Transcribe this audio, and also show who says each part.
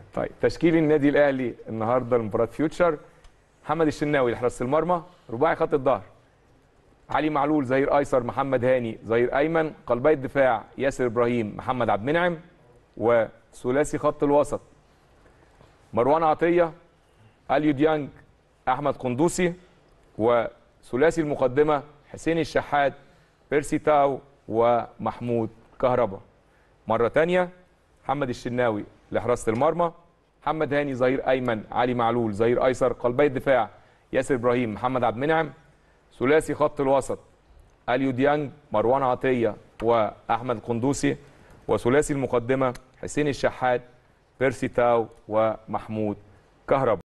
Speaker 1: يعني طيب تشكيل النادي الاهلي النهارده لمباراه فيوتشر محمد الشناوي لحراسه المرمى رباعي خط الظهر علي معلول ظهير ايسر محمد هاني ظهير ايمن قلبي الدفاع ياسر ابراهيم محمد عبد المنعم وثلاثي خط الوسط مروان عطيه اليو ديانج احمد قندوسي وثلاثي المقدمه حسين الشحات بيرسي تاو ومحمود كهربا مره ثانيه محمد الشناوي لحراسه المرمى محمد هاني ظهير ايمن علي معلول ظهير ايسر قلبي الدفاع ياسر ابراهيم محمد عبد المنعم ثلاثي خط الوسط اليو ديانج مروان عطيه واحمد القندوسي وثلاثي المقدمه حسين الشحات بيرسي تاو ومحمود كهرب